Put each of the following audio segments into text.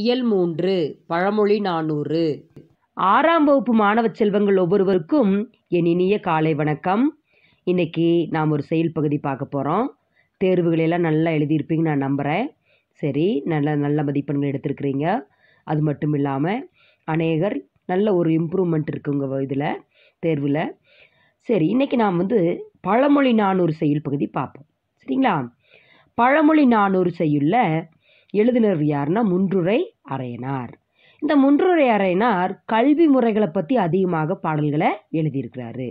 இயல் மூன்று பழமொழி நானூறு ஆறாம் வகுப்பு மாணவ செல்வங்கள் ஒவ்வொருவருக்கும் என் இனிய காலை வணக்கம் இன்றைக்கி நாம் ஒரு செயல் பகுதி பார்க்க போகிறோம் தேர்வுகளெல்லாம் நல்லா எழுதியிருப்பீங்க நான் நம்புகிறேன் சரி நல்ல நல்ல மதிப்பெண்கள் எடுத்திருக்கிறீங்க அது மட்டும் இல்லாமல் அநேகர் நல்ல ஒரு இம்ப்ரூவ்மெண்ட் இருக்குங்க இதில் தேர்வில் சரி இன்றைக்கி நாம் வந்து பழமொழி நானூறு செயல் பகுதி பார்ப்போம் சரிங்களா பழமொழி நானூறு செய்யுள்ள எழுதினர் யாருன்னா முன்றுரை அறையனார் இந்த முன்றுரை அறையனார் கல்வி முறைகளை பற்றி அதிகமாக பாடல்களை எழுதியிருக்கிறாரு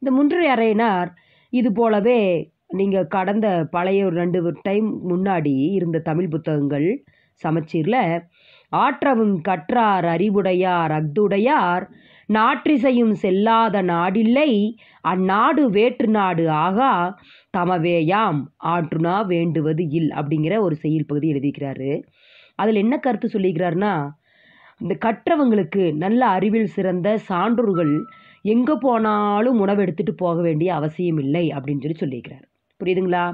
இந்த முன்றுரை அறையனார் இது போலவே நீங்கள் கடந்த பழைய ஒரு ரெண்டு டைம் முன்னாடி இருந்த தமிழ் புத்தகங்கள் சமச்சீரில் ஆற்றவும் கற்றார் அறிவுடையார் அக்துடையார் நாற்றிசையும் செல்லாத நாடில்லை அந்நாடு வேற்று நாடு ஆகா தமவேயாம் ஆற்றுனா வேண்டுவது இல் அப்படிங்கிற ஒரு செயல் பகுதி எழுதிக்கிறாரு அதில் என்ன கருத்து சொல்லிக்கிறாருன்னா இந்த கற்றவங்களுக்கு நல்ல அறிவில் சிறந்த சான்றோர்கள் எங்கே போனாலும் உணவு எடுத்துகிட்டு போக வேண்டிய அவசியம் இல்லை அப்படின்னு சொல்லி சொல்லியிருக்கிறார் புரியுதுங்களா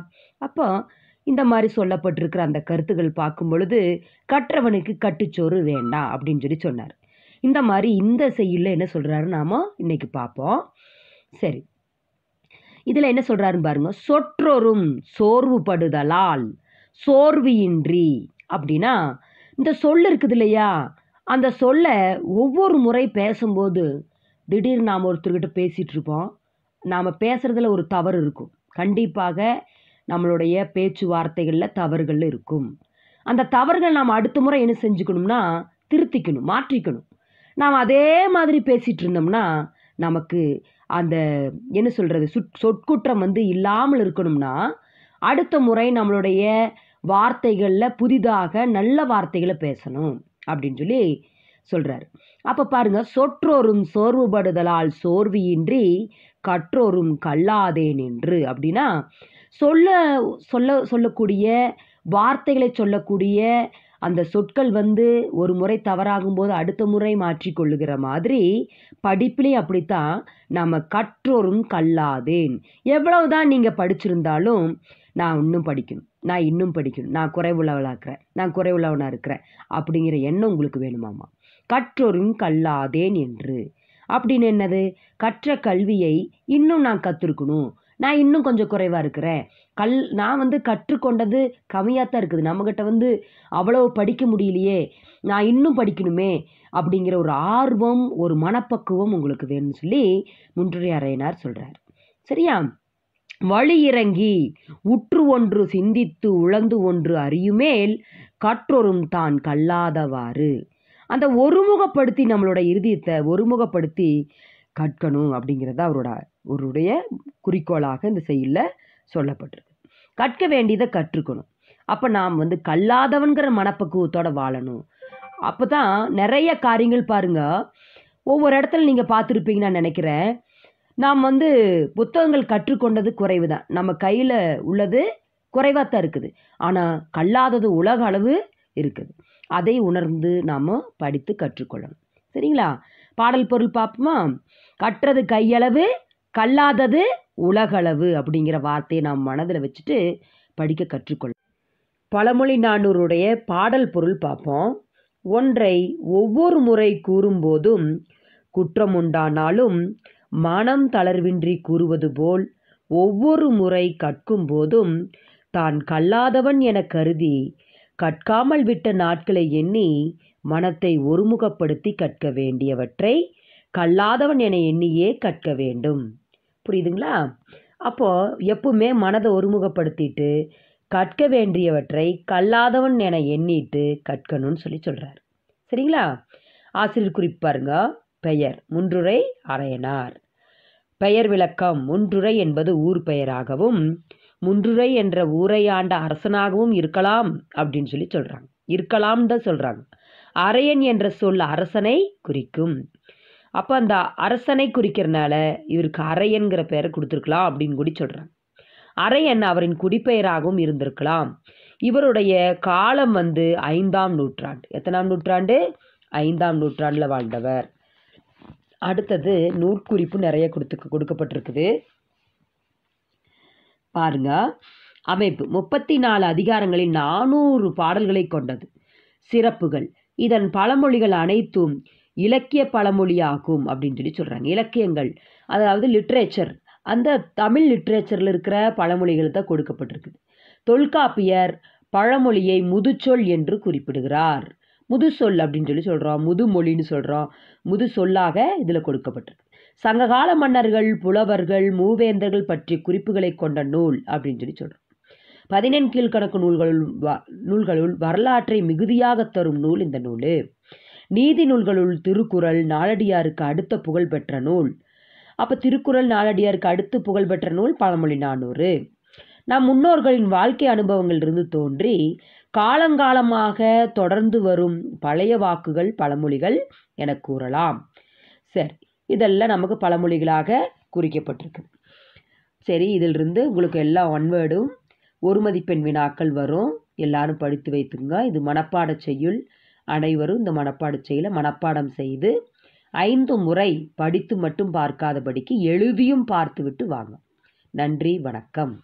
அப்போ இந்த மாதிரி சொல்லப்பட்டிருக்கிற அந்த கருத்துக்கள் பார்க்கும் பொழுது கற்றவனுக்கு கட்டுச்சோறு வேண்டாம் அப்படின்னு சொல்லி சொன்னார் இந்த மாதிரி இந்த செய்யுளில் என்ன சொல்கிறாரு நாம் இன்றைக்கி பார்ப்போம் சரி இதில் என்ன சொல்கிறாருன்னு பாருங்கள் சொற்றொரும் சோர்வுபடுதலால் சோர்வியின்றி அப்படின்னா இந்த சொல் இருக்குது இல்லையா அந்த சொல்லை ஒவ்வொரு முறை பேசும்போது திடீர்னு நாம் ஒருத்தர்கிட்ட பேசிகிட்ருப்போம் நாம் பேசுகிறதுல ஒரு தவறு இருக்கும் கண்டிப்பாக நம்மளுடைய பேச்சு வார்த்தைகளில் தவறுகள் இருக்கும் அந்த தவறுகள் நாம் அடுத்த முறை என்ன செஞ்சுக்கணும்னா திருத்திக்கணும் மாற்றிக்கணும் நாம் அதே மாதிரி பேசிகிட்டு இருந்தோம்னா நமக்கு அந்த என்ன சொல்கிறது சொற்குற்றம் வந்து இல்லாமல் இருக்கணும்னா அடுத்த முறை நம்மளுடைய வார்த்தைகளில் புதிதாக நல்ல வார்த்தைகளை பேசணும் அப்படின்னு சொல்லி சொல்கிறார் அப்போ பாருங்கள் சொற்றோரும் சோர்வுபடுதலால் சோர்வியின்றி கற்றோரும் கல்லாதேன் என்று அப்படின்னா சொல்ல சொல்ல சொல்லக்கூடிய வார்த்தைகளை சொல்லக்கூடிய அந்த சொற்கள் வந்து ஒரு முறை தவறாகும்போது அடுத்த முறை மாற்றிக்கொள்ளுகிற மாதிரி படிப்பிலே அப்படித்தான் நம்ம கற்றோரும் கல்லாதேன் எவ்வளவுதான் நீங்கள் படிச்சிருந்தாலும் நான் இன்னும் படிக்கணும் நான் இன்னும் படிக்கணும் நான் குறைவுள்ளவளாக இருக்கிறேன் நான் குறைவுள்ளவனாக இருக்கிறேன் அப்படிங்கிற எண்ணம் உங்களுக்கு வேணுமாமா கற்றோரும் கல்லாதேன் என்று அப்படின்னு என்னது கற்ற கல்வியை இன்னும் நான் கற்றுருக்கணும் நான் இன்னும் கொஞ்சம் குறைவாக இருக்கிறேன் கல் நான் வந்து கற்றுக்கொண்டது கம்மியாக தான் இருக்குது நம்மக்கிட்ட வந்து அவ்வளோ படிக்க முடியலையே நான் இன்னும் படிக்கணுமே அப்படிங்கிற ஒரு ஆர்வம் ஒரு மனப்பக்குவம் உங்களுக்கு வேணும்னு சொல்லி முன்றுரை அறையினார் சொல்கிறார் சரியா வழி இறங்கி உற்று ஒன்று சிந்தித்து உழந்து ஒன்று அறியுமேல் கற்றொரும் தான் கல்லாதவாறு அந்த ஒருமுகப்படுத்தி நம்மளோட இருதயத்தை ஒருமுகப்படுத்தி கற்கணும் அப்படிங்கிறது அவரோட அவருடைய குறிக்கோளாக இந்த செயலில் சொல்லப்பட்டிருக்கு கற்க வேண்டியதை கற்றுக்கணும் அப்போ நாம் வந்து கல்லாதவன்கிற மனப்பக்குவத்தோடு வாழணும் அப்போ தான் நிறைய காரியங்கள் பாருங்க ஒவ்வொரு இடத்துல நீங்கள் பார்த்துருப்பீங்கன்னு நான் நினைக்கிறேன் நாம் வந்து புத்தகங்கள் கற்றுக்கொண்டது குறைவு தான் நம்ம கையில் உள்ளது குறைவாக தான் இருக்குது ஆனால் கல்லாதது உலக அளவு இருக்குது அதை உணர்ந்து நாம் படித்து கற்றுக்கொள்ளணும் சரிங்களா பாடல் பொருள் பார்ப்போமா கற்றது கையளவு கல்லாதது உலகளவு அப்படிங்கிற வார்த்தையை நாம் மனதில் வச்சுட்டு படிக்க கற்றுக்கொள்ள பழமொழி நானூருடைய பாடல் பொருள் பார்ப்போம் ஒன்றை ஒவ்வொரு முறை கூறும்போதும் குற்றம் உண்டானாலும் மனம் தளர்வின்றி கூறுவது போல் ஒவ்வொரு முறை கற்கும் போதும் தான் கல்லாதவன் என கருதி கற்காமல் விட்ட நாட்களை எண்ணி மனத்தை ஒருமுகப்படுத்தி கற்க வேண்டியவற்றை கல்லாதவன் என எண்ணியே கற்க வேண்டும் புரியுதுங்களா அப்போது எப்பவுமே மனதை ஒருமுகப்படுத்திட்டு கற்க வேண்டியவற்றை கல்லாதவன் என எண்ணிட்டு கற்கணும்னு சொல்லி சொல்கிறார் சரிங்களா ஆசிரியர் குறிப்பாருங்க பெயர் முன்றுரை அரையனார் பெயர் விளக்கம் முன்றுரை என்பது ஊர் பெயராகவும் முன்றுரை என்ற ஊரை ஆண்ட அரசனாகவும் இருக்கலாம் அப்படின்னு சொல்லி சொல்கிறாங்க இருக்கலாம் தான் சொல்கிறாங்க அரையன் என்ற சொல் அரசனை குறிக்கும் அப்போ அந்த அரசனை குறிக்கிறனால இவருக்கு அரையன்கிற பெயரை கொடுத்துருக்கலாம் அப்படின்னு கூடி சொல்கிறாங்க அரையன் அவரின் குடிப்பெயராகவும் இருந்திருக்கலாம் இவருடைய காலம் வந்து ஐந்தாம் நூற்றாண்டு எத்தனாம் நூற்றாண்டு ஐந்தாம் நூற்றாண்டில் வாழ்ந்தவர் அடுத்தது நூற்குறிப்பு நிறைய கொடுத்து கொடுக்கப்பட்டிருக்குது பாருங்க அமைப்பு முப்பத்தி நாலு அதிகாரங்களில் நானூறு பாடல்களை கொண்டது சிறப்புகள் இதன் பழமொழிகள் அனைத்தும் இலக்கிய பழமொழியாகும் அப்படின்னு சொல்லி சொல்கிறாங்க இலக்கியங்கள் அதாவது லிட்ரேச்சர் அந்த தமிழ் லிட்ரேச்சரில் இருக்கிற பழமொழிகள் தான் கொடுக்கப்பட்டிருக்குது தொல்காப்பியர் பழமொழியை முதுச்சொல் என்று குறிப்பிடுகிறார் முதுசொல் அப்படின்னு சொல்லி சொல்கிறோம் முதுமொழின்னு சொல்கிறோம் முது சொல்லாக இதில் கொடுக்கப்பட்டிருக்கு சங்ககால மன்னர்கள் புலவர்கள் மூவேந்தர்கள் பற்றிய குறிப்புகளை கொண்ட நூல் அப்படின்னு சொல்லி சொல்கிறோம் பதினெண் கீழ்கணக்கு நூல்களுள் வ நூல்களுள் வரலாற்றை மிகுதியாக தரும் நூல் இந்த நூல் நீதி நூல்களுள் திருக்குறள் நாளடியாருக்கு அடுத்த புகழ்பெற்ற நூல் அப்போ திருக்குறள் நாளடியாருக்கு அடுத்து புகழ்பெற்ற நூல் பழமொழி நானூறு நம் முன்னோர்களின் வாழ்க்கை அனுபவங்களிலிருந்து தோன்றி காலங்காலமாக தொடர்ந்து வரும் பழைய வாக்குகள் பழமொழிகள் என கூறலாம் சரி இதெல்லாம் நமக்கு பழமொழிகளாக குறிக்கப்பட்டிருக்கு சரி இதிலிருந்து உங்களுக்கு எல்லா ஒன்வேர்டும் ஒரு மதிப்பெண் வினாக்கள் வரும் எல்லாரும் படித்து வைத்துங்க இது மனப்பாட செய்யுள் அனைவரும் இந்த மனப்பாடு செய்யலை மனப்பாடம் செய்து ஐந்து முறை படித்து மட்டும் பார்க்காதபடிக்கு எழுதியும் பார்த்துவிட்டு வாங்க நன்றி வணக்கம்